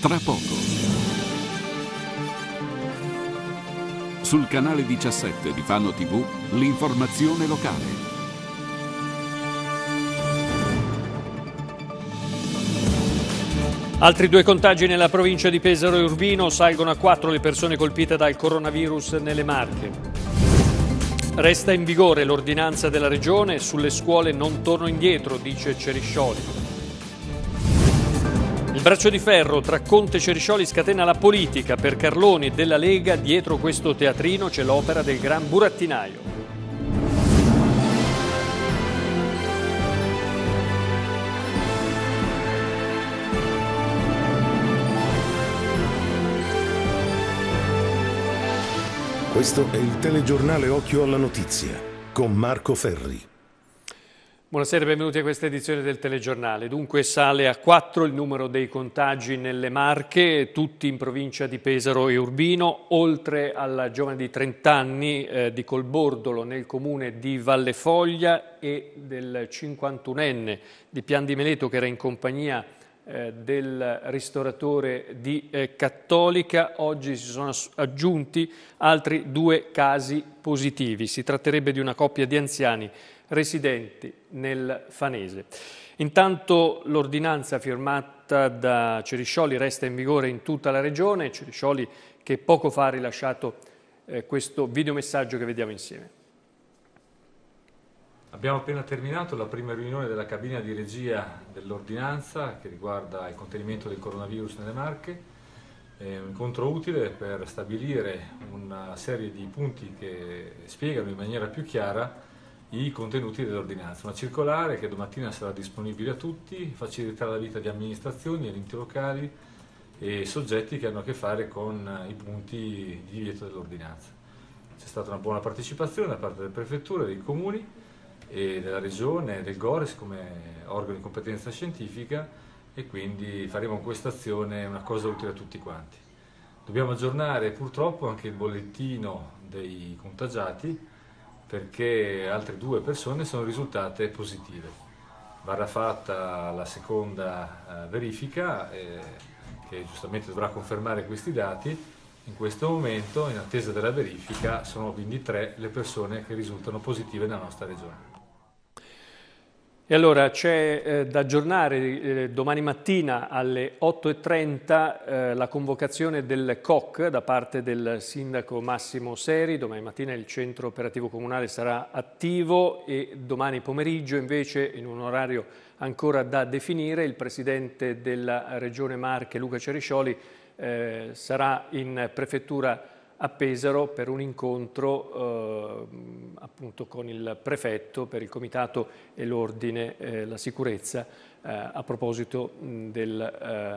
tra poco. Sul canale 17 di Fano TV, l'informazione locale. Altri due contagi nella provincia di Pesaro e Urbino, salgono a quattro le persone colpite dal coronavirus nelle Marche. Resta in vigore l'ordinanza della Regione, sulle scuole non torno indietro, dice Ceriscioli. Braccio di ferro tra Conte e Ceriscioli scatena la politica. Per Carloni della Lega dietro questo teatrino c'è l'opera del gran burattinaio. Questo è il telegiornale Occhio alla Notizia con Marco Ferri. Buonasera e benvenuti a questa edizione del telegiornale. Dunque sale a 4 il numero dei contagi nelle Marche, tutti in provincia di Pesaro e Urbino, oltre alla giovane di 30 anni eh, di Colbordolo nel comune di Valle Foglia e del 51enne di Pian di Meleto che era in compagnia di eh, del ristoratore di eh, Cattolica, oggi si sono aggiunti altri due casi positivi. Si tratterebbe di una coppia di anziani residenti nel Fanese. Intanto l'ordinanza firmata da Ceriscioli resta in vigore in tutta la regione, Ceriscioli che poco fa ha rilasciato eh, questo videomessaggio che vediamo insieme. Abbiamo appena terminato la prima riunione della cabina di regia dell'ordinanza che riguarda il contenimento del coronavirus nelle Marche, è un incontro utile per stabilire una serie di punti che spiegano in maniera più chiara i contenuti dell'ordinanza, una circolare che domattina sarà disponibile a tutti, faciliterà la vita di amministrazioni, enti locali e soggetti che hanno a che fare con i punti di divieto dell'ordinanza. C'è stata una buona partecipazione da parte delle prefetture e dei comuni, e della regione, del GORES come organo di competenza scientifica e quindi faremo questa azione una cosa utile a tutti quanti. Dobbiamo aggiornare purtroppo anche il bollettino dei contagiati perché altre due persone sono risultate positive. Varrà fatta la seconda eh, verifica eh, che giustamente dovrà confermare questi dati. In questo momento, in attesa della verifica, sono quindi tre le persone che risultano positive nella nostra regione. E allora c'è eh, da aggiornare eh, domani mattina alle 8.30 eh, la convocazione del COC da parte del sindaco Massimo Seri, domani mattina il centro operativo comunale sarà attivo e domani pomeriggio invece in un orario ancora da definire il presidente della regione Marche Luca Ceriscioli eh, sarà in prefettura a Pesaro per un incontro eh, appunto con il prefetto per il comitato e l'ordine, eh, la sicurezza eh, a proposito del,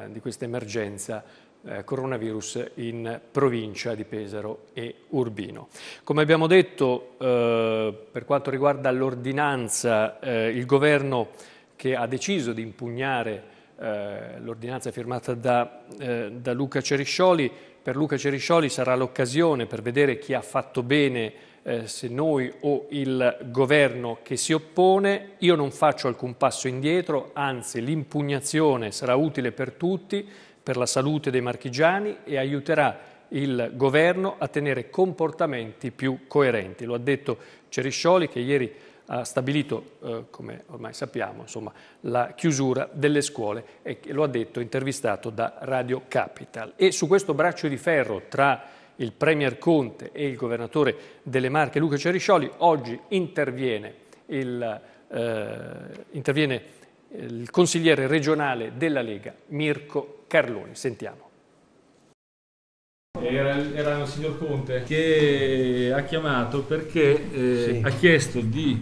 eh, di questa emergenza eh, coronavirus in provincia di Pesaro e Urbino. Come abbiamo detto eh, per quanto riguarda l'ordinanza il governo che ha deciso di impugnare l'ordinanza firmata da, da Luca Ceriscioli per Luca Ceriscioli sarà l'occasione per vedere chi ha fatto bene eh, se noi o il governo che si oppone. Io non faccio alcun passo indietro, anzi l'impugnazione sarà utile per tutti, per la salute dei marchigiani e aiuterà il governo a tenere comportamenti più coerenti. Lo ha detto Ceriscioli che ieri ha stabilito, eh, come ormai sappiamo, insomma, la chiusura delle scuole e lo ha detto intervistato da Radio Capital. E su questo braccio di ferro tra il Premier Conte e il governatore delle Marche Luca Ceriscioli oggi interviene il, eh, interviene il consigliere regionale della Lega Mirko Carloni. Sentiamo. Era, era, il signor Conte che ha chiamato perché eh, sì. ha chiesto di...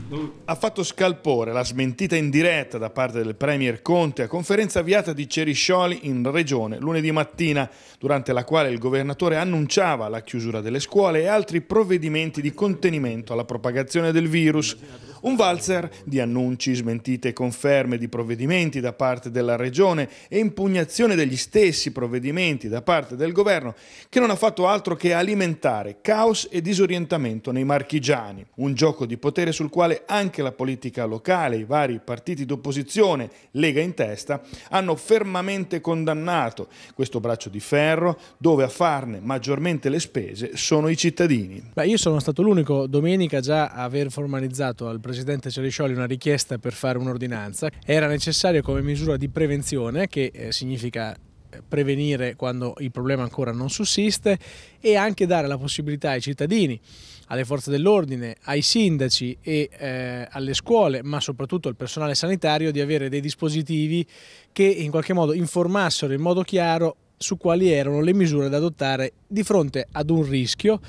Ha fatto scalpore la smentita in diretta da parte del Premier Conte a conferenza avviata di Ceriscioli in Regione lunedì mattina, durante la quale il governatore annunciava la chiusura delle scuole e altri provvedimenti di contenimento alla propagazione del virus. Un valzer di annunci, smentite e conferme di provvedimenti da parte della Regione e impugnazione degli stessi provvedimenti da parte del Governo che non ha fatto altro che alimentare caos e disorientamento nei marchigiani. Un gioco di potere sul quale anche la politica locale, i vari partiti d'opposizione, Lega in testa, hanno fermamente condannato questo braccio di ferro dove a farne maggiormente le spese sono i cittadini. Beh, io sono stato l'unico domenica già a aver formalizzato al Presidente Presidente Ceriscioli una richiesta per fare un'ordinanza. Era necessario come misura di prevenzione, che eh, significa eh, prevenire quando il problema ancora non sussiste e anche dare la possibilità ai cittadini, alle forze dell'ordine, ai sindaci e eh, alle scuole, ma soprattutto al personale sanitario, di avere dei dispositivi che in qualche modo informassero in modo chiaro su quali erano le misure da adottare di fronte ad un rischio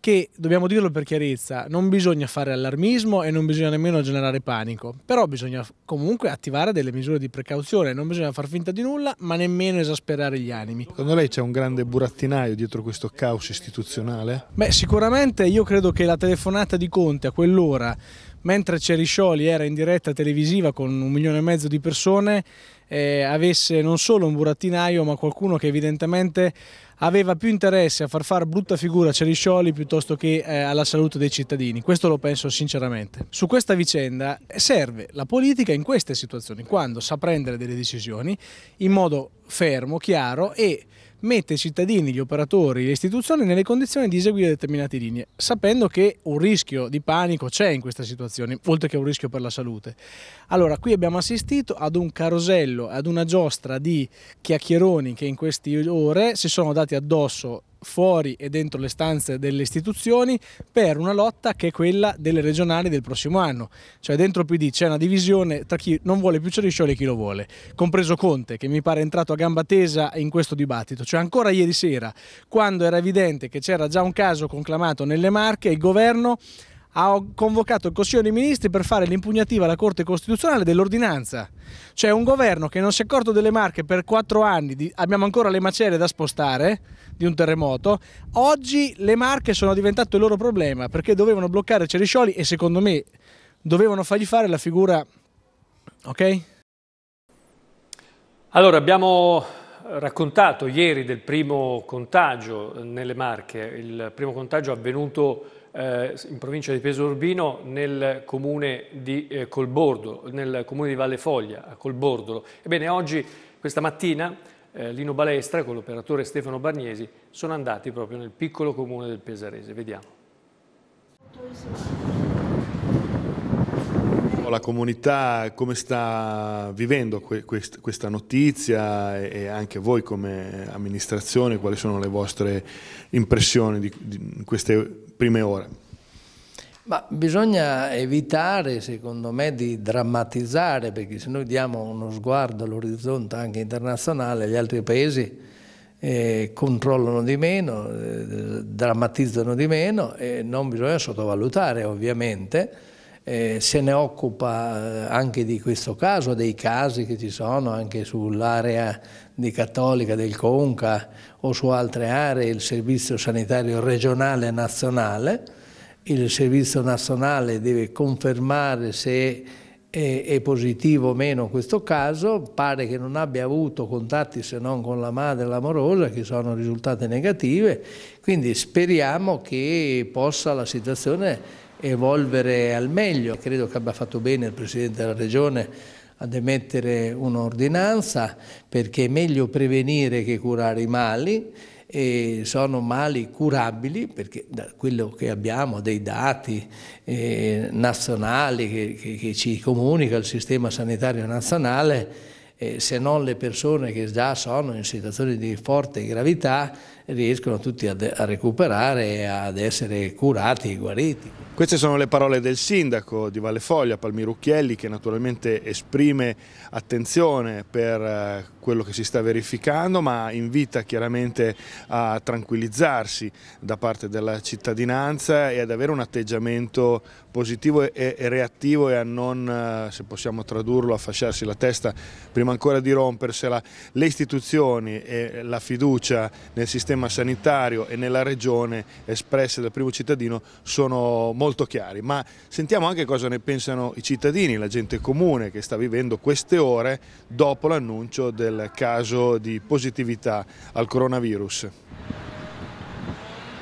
che dobbiamo dirlo per chiarezza, non bisogna fare allarmismo e non bisogna nemmeno generare panico, però bisogna comunque attivare delle misure di precauzione, non bisogna far finta di nulla, ma nemmeno esasperare gli animi. Secondo lei c'è un grande burattinaio dietro questo caos istituzionale? Beh, sicuramente io credo che la telefonata di Conte a quell'ora mentre Ceriscioli era in diretta televisiva con un milione e mezzo di persone, eh, avesse non solo un burattinaio ma qualcuno che evidentemente aveva più interesse a far fare brutta figura a Ceriscioli piuttosto che eh, alla salute dei cittadini. Questo lo penso sinceramente. Su questa vicenda serve la politica in queste situazioni, quando sa prendere delle decisioni in modo fermo, chiaro e mette i cittadini, gli operatori, le istituzioni nelle condizioni di eseguire determinate linee, sapendo che un rischio di panico c'è in questa situazione, oltre che un rischio per la salute. Allora, qui abbiamo assistito ad un carosello, ad una giostra di chiacchieroni che in queste ore si sono dati addosso fuori e dentro le stanze delle istituzioni per una lotta che è quella delle regionali del prossimo anno. Cioè dentro PD c'è una divisione tra chi non vuole più Ceriscioli e chi lo vuole, compreso Conte che mi pare entrato a gamba tesa in questo dibattito. Cioè ancora ieri sera, quando era evidente che c'era già un caso conclamato nelle Marche, il governo ha convocato il Consiglio dei Ministri per fare l'impugnativa alla Corte Costituzionale dell'ordinanza. Cioè un governo che non si è accorto delle marche per quattro anni, di, abbiamo ancora le macerie da spostare di un terremoto, oggi le marche sono diventate il loro problema perché dovevano bloccare Ceriscioli e secondo me dovevano fargli fare la figura... ok? Allora abbiamo raccontato ieri del primo contagio nelle marche, il primo contagio avvenuto eh, in provincia di Peso Urbino nel comune di eh, Colbordo, nel comune di Valle Foglia, a Colbordolo. Ebbene, oggi, questa mattina, eh, Lino Balestra con l'operatore Stefano Barniesi sono andati proprio nel piccolo comune del Pesarese. Vediamo po' la comunità come sta vivendo que quest questa notizia e, e anche voi come amministrazione, quali sono le vostre impressioni di, di queste prime ore? Ma bisogna evitare, secondo me, di drammatizzare, perché se noi diamo uno sguardo all'orizzonte anche internazionale, gli altri paesi eh, controllano di meno, eh, drammatizzano di meno e non bisogna sottovalutare ovviamente eh, se ne occupa eh, anche di questo caso, dei casi che ci sono anche sull'area di Cattolica del Conca o su altre aree, il servizio sanitario regionale e nazionale. Il servizio nazionale deve confermare se è, positivo o meno questo caso, pare che non abbia avuto contatti se non con la madre e l'amorosa che sono risultate negative, quindi speriamo che possa la situazione evolvere al meglio. Credo che abbia fatto bene il Presidente della Regione ad emettere un'ordinanza perché è meglio prevenire che curare i mali e sono mali curabili perché da quello che abbiamo dei dati eh, nazionali che, che, che, ci comunica il sistema sanitario nazionale eh, se non le persone che già sono in situazioni di forte gravità riescono tutti a, a recuperare e ad essere curati e guariti. Queste sono le parole del sindaco di Valle Foglia, Palmirucchielli, che naturalmente esprime attenzione per eh, quello che si sta verificando, ma invita chiaramente a tranquillizzarsi da parte della cittadinanza e ad avere un atteggiamento positivo e reattivo e a non, eh, se possiamo tradurlo, a fasciarsi la testa prima ancora di rompersela. Le istituzioni e la fiducia nel sistema sistema sanitario e nella regione espresse dal primo cittadino sono molto chiari, ma sentiamo anche cosa ne pensano i cittadini, la gente comune che sta vivendo queste ore dopo l'annuncio del caso di positività al coronavirus.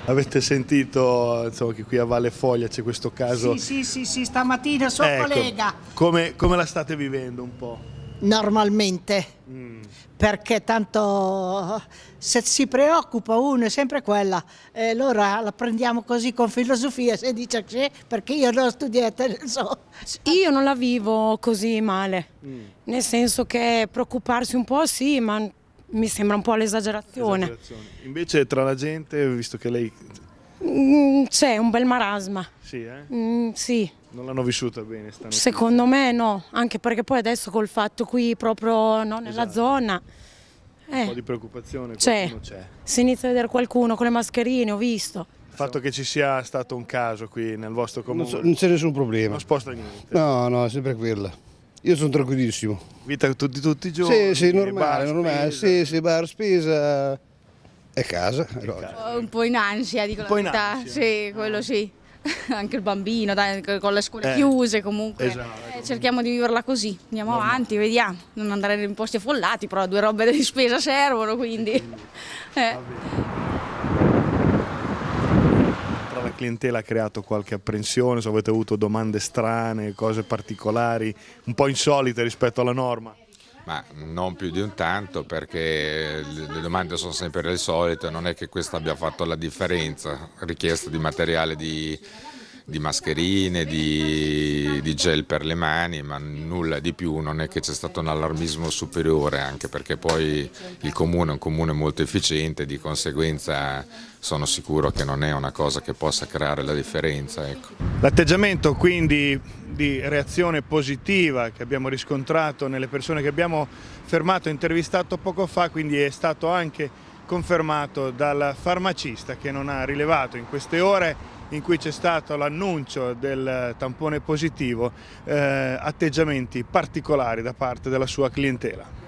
Avete sentito insomma, che qui a Valle Foglia c'è questo caso? Sì, sì, sì, sì stamattina sono ecco, collega. Come, come la state vivendo un po'? normalmente, mm. perché tanto se si preoccupa uno è sempre quella, e allora la prendiamo così con filosofia, se dice sì, perché io non studiato, non so. Io non la vivo così male, mm. nel senso che preoccuparsi un po' sì, ma mi sembra un po' l'esagerazione. Invece tra la gente, visto che lei Mm, c'è un bel marasma. Sì, eh? Mm, sì. Non l'hanno vissuta bene stanno Secondo me no, anche perché poi adesso col fatto qui proprio no, nella esatto. zona... Eh. Un po' eh. di preoccupazione c'è. Si inizia a vedere qualcuno con le mascherine, ho visto. Il fatto che ci sia stato un caso qui nel vostro comune? Non, non c'è nessun problema. Non sposta niente? No, no, è sempre quella. Io sono tranquillissimo. Vita di tutti, tutti i giorni? Sì, sì, normale, bar, normale. Spesa. Sì, sì, bar, spesa è casa, è casa. Oh, un po' in ansia, dico un po in ansia. Sì, quello sì. Anche il bambino, dai, con le scuole eh, chiuse comunque. Esatto. Eh, cerchiamo di viverla così, andiamo no, avanti, no. vediamo. Non andare in posti affollati, però due robe di spesa servono, quindi. Eh. Tra la clientela ha creato qualche apprensione, se avete avuto domande strane, cose particolari, un po' insolite rispetto alla norma? ma non più di un tanto perché le domande sono sempre le solite, non è che questo abbia fatto la differenza, richiesta di materiale di, di mascherine, di, di, gel per le mani, ma nulla di più, non è che c'è stato un allarmismo superiore, anche perché poi il comune è un comune molto efficiente, di conseguenza sono sicuro che non è una cosa che possa creare la differenza. Ecco. L'atteggiamento quindi di reazione positiva che abbiamo riscontrato nelle persone che abbiamo fermato e intervistato poco fa quindi è stato anche confermato dal farmacista che non ha rilevato in queste ore in cui c'è stato l'annuncio del tampone positivo eh, atteggiamenti particolari da parte della sua clientela.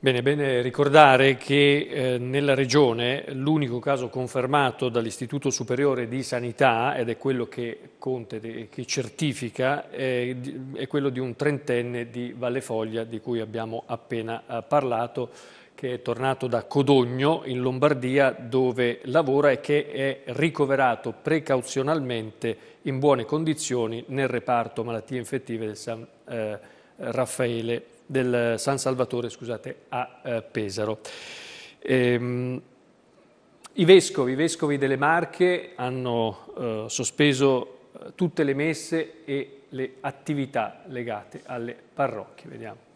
Bene, bene ricordare che eh, nella regione l'unico caso confermato dall'Istituto Superiore di Sanità, ed è quello che Conte de, che certifica, è, è, quello di un trentenne di Vallefoglia di cui abbiamo appena eh, parlato, che è tornato da Codogno in Lombardia dove lavora e che è ricoverato precauzionalmente in buone condizioni nel reparto malattie infettive del San eh, Raffaele del San Salvatore scusate, a eh, Pesaro. Ehm, i, vescovi, I vescovi delle Marche hanno eh, sospeso eh, tutte le messe e le attività legate alle parrocchie. Vediamo.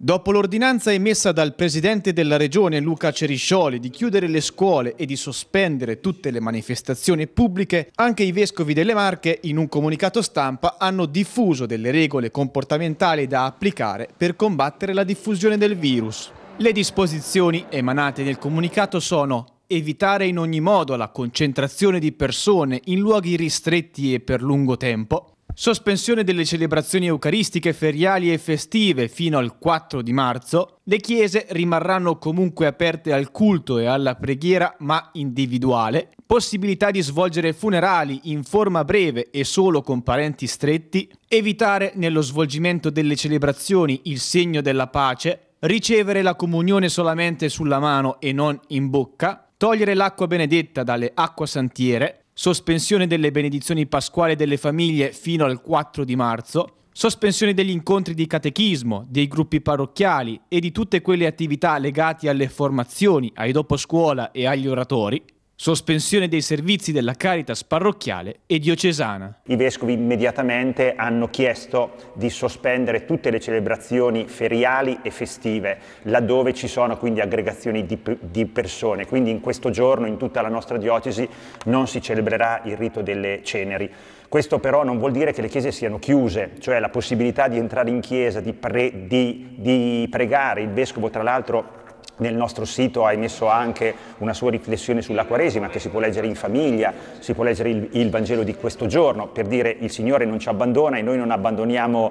Dopo l'ordinanza emessa dal presidente della regione Luca Ceriscioli di chiudere le scuole e di sospendere tutte le manifestazioni pubbliche, anche i vescovi delle Marche in un comunicato stampa hanno diffuso delle regole comportamentali da applicare per combattere la diffusione del virus. Le disposizioni emanate nel comunicato sono evitare in ogni modo la concentrazione di persone in luoghi ristretti e per lungo tempo, Sospensione delle celebrazioni eucaristiche feriali e festive fino al 4 di marzo, le chiese rimarranno comunque aperte al culto e alla preghiera ma individuale, possibilità di svolgere funerali in forma breve e solo con parenti stretti, evitare nello svolgimento delle celebrazioni il segno della pace, ricevere la comunione solamente sulla mano e non in bocca, togliere l'acqua benedetta dalle acquasantiere, sospensione delle benedizioni pasquali delle famiglie fino al 4 di marzo, sospensione degli incontri di catechismo, dei gruppi parrocchiali e di tutte quelle attività legate alle formazioni, ai doposcuola e agli oratori, sospensione dei servizi della Caritas parrocchiale e diocesana. I vescovi immediatamente hanno chiesto di sospendere tutte le celebrazioni feriali e festive, laddove ci sono quindi aggregazioni di, di, persone. Quindi in questo giorno in tutta la nostra diocesi non si celebrerà il rito delle ceneri. Questo però non vuol dire che le chiese siano chiuse, cioè la possibilità di entrare in chiesa, di, pre, di, di pregare. Il vescovo tra l'altro nel nostro sito hai messo anche una sua riflessione sulla Quaresima che si può leggere in famiglia, si può leggere il, il Vangelo di questo giorno per dire il Signore non ci abbandona e noi non abbandoniamo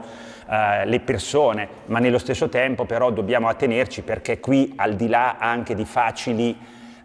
eh, le persone, ma nello stesso tempo però dobbiamo attenerci perché qui al di là anche di facili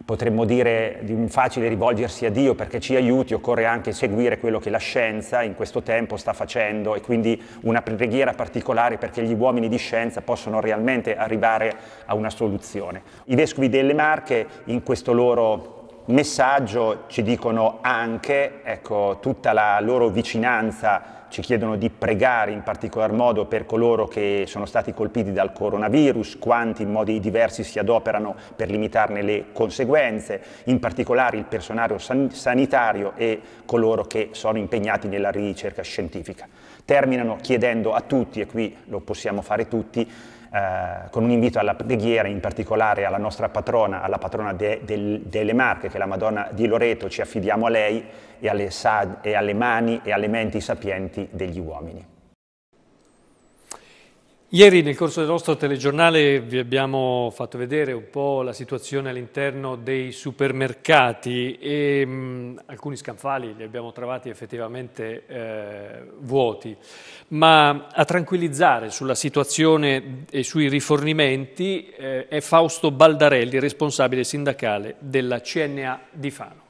potremmo dire di un facile rivolgersi a Dio perché ci aiuti, occorre anche seguire quello che la scienza in questo tempo sta facendo e quindi una preghiera particolare perché gli uomini di scienza possono realmente arrivare a una soluzione. I vescovi delle Marche in questo loro messaggio ci dicono anche ecco, tutta la loro vicinanza ci chiedono di pregare in particolar modo per coloro che sono stati colpiti dal coronavirus, quanti in modi diversi si adoperano per limitarne le conseguenze, in particolare il personale san- sanitario e coloro che sono impegnati nella ricerca scientifica. Terminano chiedendo a tutti, e qui lo possiamo fare tutti, eh, con un invito alla preghiera, in particolare alla nostra patrona, alla patrona de, del, delle Marche, che è la Madonna di Loreto, ci affidiamo a lei e alle, e alle mani e alle menti sapienti degli uomini. Ieri nel corso del nostro telegiornale vi abbiamo fatto vedere un po' la situazione all'interno dei supermercati e mh, mm, alcuni scaffali li abbiamo trovati effettivamente eh, vuoti, ma a tranquillizzare sulla situazione e sui rifornimenti eh, è Fausto Baldarelli, responsabile sindacale della CNA di Fano.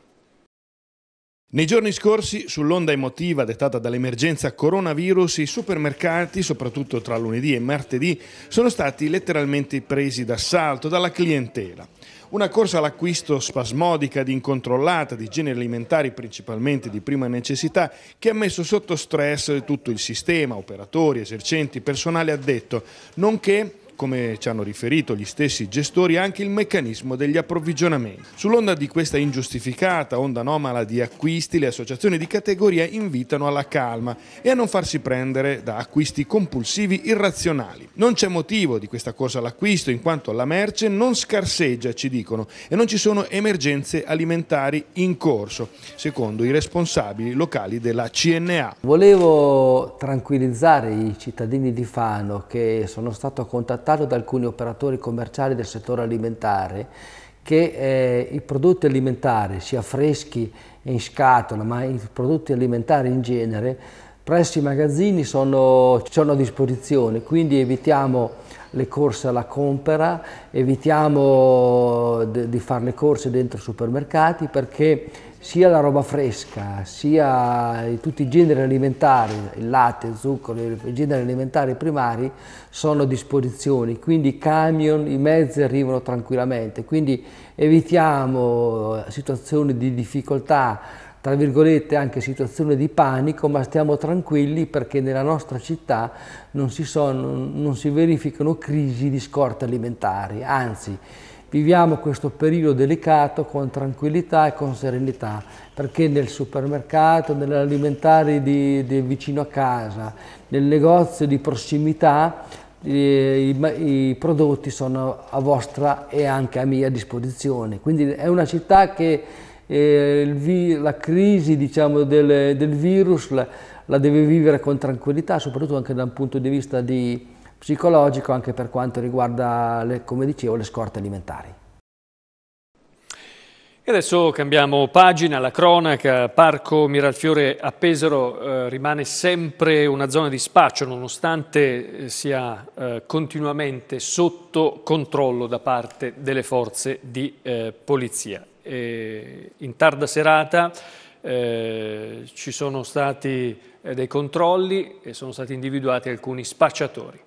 Nei giorni scorsi, sull'onda emotiva dettata dall'emergenza coronavirus, i supermercati, soprattutto tra lunedì e martedì, sono stati letteralmente presi d'assalto dalla clientela. Una corsa all'acquisto spasmodica ed incontrollata di generi alimentari principalmente di prima necessità che ha messo sotto stress tutto il sistema, operatori, esercenti, personale addetto, nonché come ci hanno riferito gli stessi gestori, anche il meccanismo degli approvvigionamenti. Sull'onda di questa ingiustificata onda anomala di acquisti, le associazioni di categoria invitano alla calma e a non farsi prendere da acquisti compulsivi irrazionali. Non c'è motivo di questa corsa all'acquisto, in quanto la merce non scarseggia, ci dicono, e non ci sono emergenze alimentari in corso, secondo i responsabili locali della CNA. Volevo tranquillizzare i cittadini di Fano che sono stato contattato trattato da alcuni operatori commerciali del settore alimentare che eh, i prodotti alimentari, sia freschi e in scatola, ma i prodotti alimentari in genere, Pressi i magazzini sono, sono a disposizione, quindi evitiamo le corse alla compera, evitiamo di fare le corse dentro i supermercati perché sia la roba fresca, sia tutti i generi alimentari, il latte, il zucchero, i generi alimentari primari sono a disposizione, quindi i camion, i mezzi arrivano tranquillamente, quindi evitiamo eh, situazioni di difficoltà tra virgolette anche situazione di panico, ma stiamo tranquilli perché nella nostra città non si, sono, non si verificano crisi di scorte alimentari, anzi viviamo questo periodo delicato con tranquillità e con serenità, perché nel supermercato, nell'alimentare di, di, vicino a casa, nel negozio di prossimità, eh, i, i, i, prodotti sono a vostra e anche a mia disposizione. Quindi è una città che eh, la crisi diciamo, del, del, virus la, la, deve vivere con tranquillità, soprattutto anche da un punto di vista di psicologico, anche per quanto riguarda, le, come dicevo, le scorte alimentari. E adesso cambiamo pagina, la cronaca, Parco Miralfiore a Pesaro eh, rimane sempre una zona di spaccio nonostante eh, sia eh, continuamente sotto controllo da parte delle forze di eh, polizia eh, in tarda serata eh, ci sono stati eh, dei controlli e sono stati individuati alcuni spacciatori.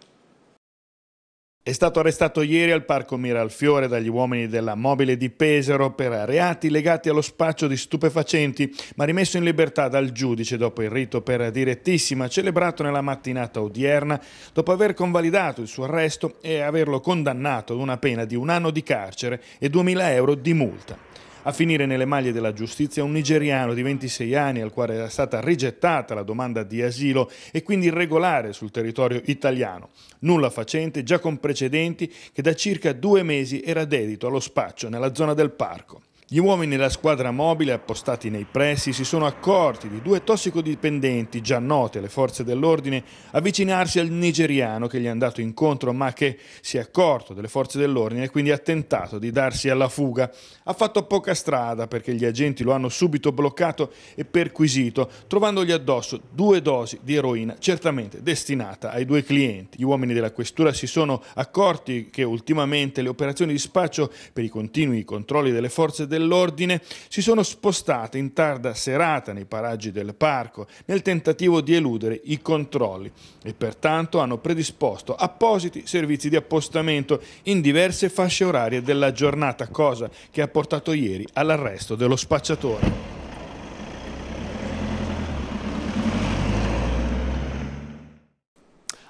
È stato arrestato ieri al parco Miralfiore dagli uomini della mobile di Pesaro per reati legati allo spaccio di stupefacenti, ma rimesso in libertà dal giudice dopo il rito per direttissima celebrato nella mattinata odierna, dopo aver convalidato il suo arresto e averlo condannato ad una pena di un anno di carcere e 2.000 euro di multa a finire nelle maglie della giustizia un nigeriano di 26 anni al quale era stata rigettata la domanda di asilo e quindi irregolare sul territorio italiano. Nulla facente, già con precedenti, che da circa due mesi era dedito allo spaccio nella zona del parco. Gli uomini della squadra mobile appostati nei pressi si sono accorti di due tossicodipendenti già noti alle forze dell'ordine avvicinarsi al nigeriano che gli è andato incontro ma che si è accorto delle forze dell'ordine e quindi ha tentato di darsi alla fuga. Ha fatto poca strada perché gli agenti lo hanno subito bloccato e perquisito trovandogli addosso due dosi di eroina certamente destinata ai due clienti. Gli uomini della questura si sono accorti che ultimamente le operazioni di spaccio per i continui controlli delle forze dell'ordine dell'ordine si sono spostate in tarda serata nei paraggi del parco nel tentativo di eludere i controlli e pertanto hanno predisposto appositi servizi di appostamento in diverse fasce orarie della giornata, cosa che ha portato ieri all'arresto dello spacciatore.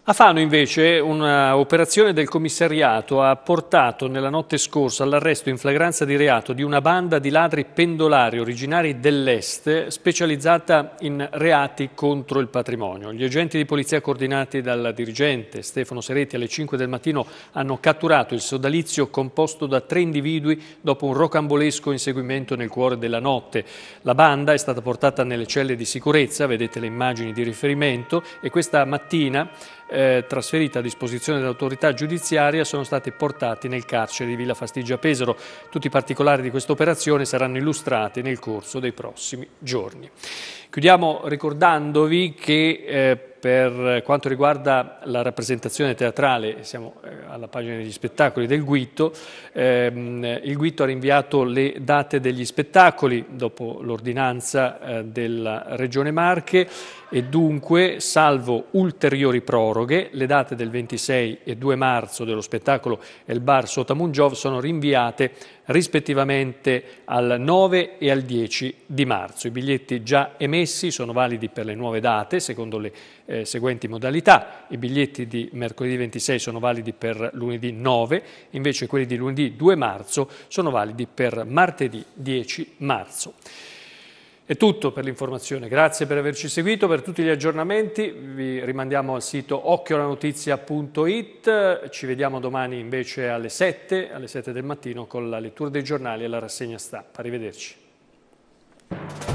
A Fano invece un'operazione del commissariato ha portato nella notte scorsa all'arresto in flagranza di reato di una banda di ladri pendolari originari dell'Est specializzata in reati contro il patrimonio. Gli agenti di polizia coordinati dal dirigente Stefano Seretti alle 5 del mattino hanno catturato il sodalizio composto da tre individui dopo un rocambolesco inseguimento nel cuore della notte. La banda è stata portata nelle celle di sicurezza, vedete le immagini di riferimento, e questa mattina eh, trasferite a disposizione dell'autorità giudiziaria sono stati portati nel carcere di Villa Fastigia Pesaro. Tutti i particolari di questa operazione saranno illustrati nel corso dei prossimi giorni. Chiudiamo ricordandovi che eh, per quanto riguarda la rappresentazione teatrale, siamo eh, alla pagina degli spettacoli del Guito, ehm, il Guito ha rinviato le date degli spettacoli dopo l'ordinanza eh, della Regione Marche e dunque, salvo ulteriori proroghe, le date del 26 e 2 marzo dello spettacolo El Bar Sotamungiov sono rinviate rispettivamente al 9 e al 10 di marzo. I biglietti già emessi sono validi per le nuove date secondo le eh, seguenti modalità. I biglietti di mercoledì 26 sono validi per lunedì 9, invece quelli di lunedì 2 marzo sono validi per martedì 10 marzo. È tutto per l'informazione, grazie per averci seguito, per tutti gli aggiornamenti vi rimandiamo al sito occhiolanotizia.it, ci vediamo domani invece alle 7, alle 7 del mattino con la lettura dei giornali e la rassegna stampa. Arrivederci.